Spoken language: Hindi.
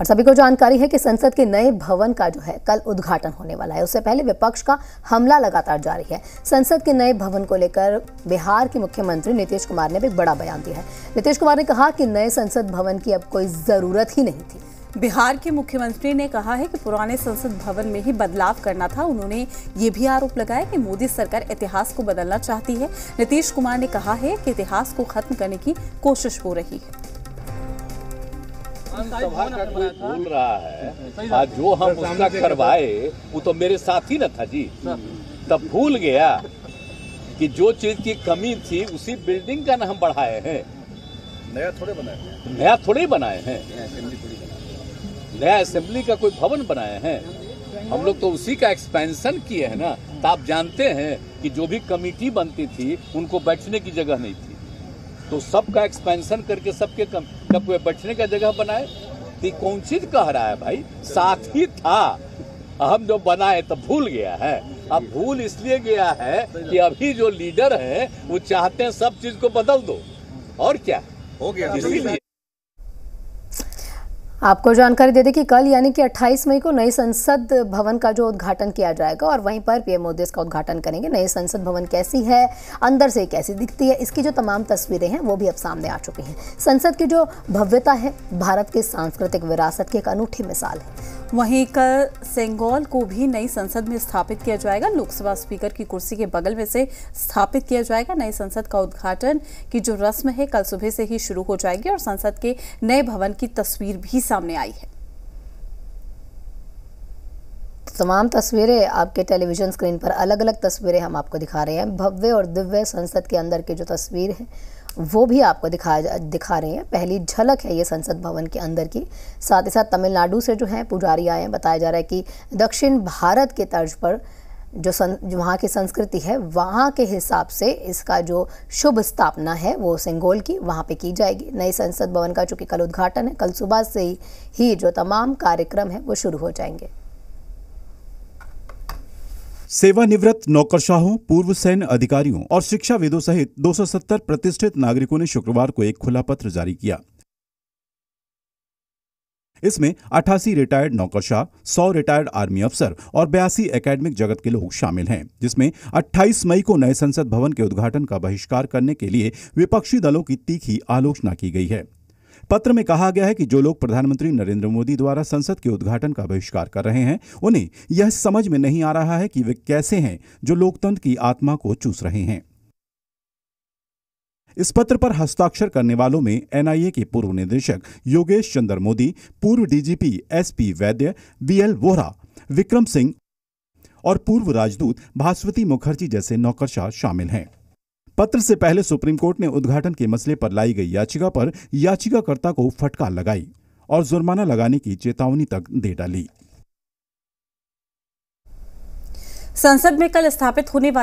और सभी को जानकारी है कि संसद के नए भवन का जो है कल उद्घाटन होने वाला है उससे पहले विपक्ष का हमला लगातार जारी है संसद के नए भवन को लेकर बिहार के मुख्यमंत्री नीतीश कुमार ने भी बड़ा बयान दिया है नीतीश कुमार ने कहा कि नए संसद भवन की अब कोई जरूरत ही नहीं थी बिहार के मुख्यमंत्री ने कहा है कि पुराने संसद भवन में ही बदलाव करना था उन्होंने ये भी आरोप लगाया कि मोदी सरकार इतिहास को बदलना चाहती है नीतीश कुमार ने कहा है कि इतिहास को खत्म करने की कोशिश हो रही है सभा का कोई बोल रहा है आज जो हम उसका करवाए वो तो मेरे साथ ही न था जी तब भूल गया कि जो चीज की कमी थी उसी बिल्डिंग का ना हम बढ़ाए हैं नया थोड़े बनाए नया थोड़े बनाए हैं नया असेंबली का कोई भवन बनाए हैं हम लोग तो उसी का एक्सपेंशन किए हैं ना तो आप जानते हैं कि जो भी कमिटी बनती थी उनको बैठने की जगह नहीं थी तो सबका एक्सपेंशन करके सबके कम न बैठने का जगह बनाए तो कौन चीज कह रहा है भाई साथ ही था हम जो बनाए तो भूल गया है अब भूल इसलिए गया है कि अभी जो लीडर है वो चाहते हैं सब चीज को बदल दो और क्या हो गया इसीलिए आपको जानकारी दे दें कि कल यानी कि 28 मई को नई संसद भवन का जो उद्घाटन किया जाएगा और वहीं पर पीएम मोदी इसका उद्घाटन करेंगे नई संसद भवन कैसी है अंदर से कैसी दिखती है इसकी जो तमाम तस्वीरें हैं वो भी अब सामने आ चुकी हैं संसद की जो भव्यता है भारत की सांस्कृतिक विरासत की एक अनूठी मिसाल है वहीं कल सेंगोल को भी नई संसद में स्थापित किया जाएगा लोकसभा स्पीकर की कुर्सी के बगल में से स्थापित किया जाएगा नई संसद का उद्घाटन की जो रस्म है कल सुबह से ही शुरू हो जाएगी और संसद के नए भवन की तस्वीर भी सामने आई है तमाम तस्वीरें आपके टेलीविजन स्क्रीन पर अलग अलग तस्वीरें हम आपको दिखा रहे हैं भव्य और दिव्य संसद के अंदर की जो तस्वीर है वो भी आपको दिखा दिखा रहे हैं पहली झलक है ये संसद भवन के अंदर की साथ ही साथ तमिलनाडु से जो है पुजारी आए हैं बताया जा रहा है कि दक्षिण भारत के तर्ज पर जो सं जो वहाँ की संस्कृति है वहाँ के हिसाब से इसका जो शुभ स्थापना है वो सिंगोल की वहाँ पे की जाएगी नए संसद भवन का चूँकि कल उद्घाटन है कल सुबह से ही जो तमाम कार्यक्रम है वो शुरू हो जाएंगे सेवानिवृत्त नौकरशाहों पूर्व सैन्य अधिकारियों और शिक्षाविदों सहित 270 प्रतिष्ठित नागरिकों ने शुक्रवार को एक खुला पत्र जारी किया इसमें अठासी रिटायर्ड नौकरशाह सौ रिटायर्ड आर्मी अफसर और बयासी एकेडमिक जगत के लोग शामिल हैं जिसमें 28 मई को नए संसद भवन के उद्घाटन का बहिष्कार करने के लिए विपक्षी दलों की तीखी आलोचना की गई है पत्र में कहा गया है कि जो लोग प्रधानमंत्री नरेंद्र मोदी द्वारा संसद के उद्घाटन का बहिष्कार कर रहे हैं उन्हें यह समझ में नहीं आ रहा है कि वे कैसे हैं जो लोकतंत्र की आत्मा को चूस रहे हैं इस पत्र पर हस्ताक्षर करने वालों में एनआईए के पूर्व निदेशक योगेश चंद्र मोदी पूर्व DGP S P Vaid L Vohra Vikram Singh और पूर्व राजदूत भास्वती मुखर्जी जैसे नौकरशाह शामिल हैं पत्र से पहले सुप्रीम कोर्ट ने उद्घाटन के मसले पर लाई गई याचिका पर याचिकाकर्ता को फटकार लगाई और जुर्माना लगाने की चेतावनी तक दे डाली संसद में कल स्थापित होने वाले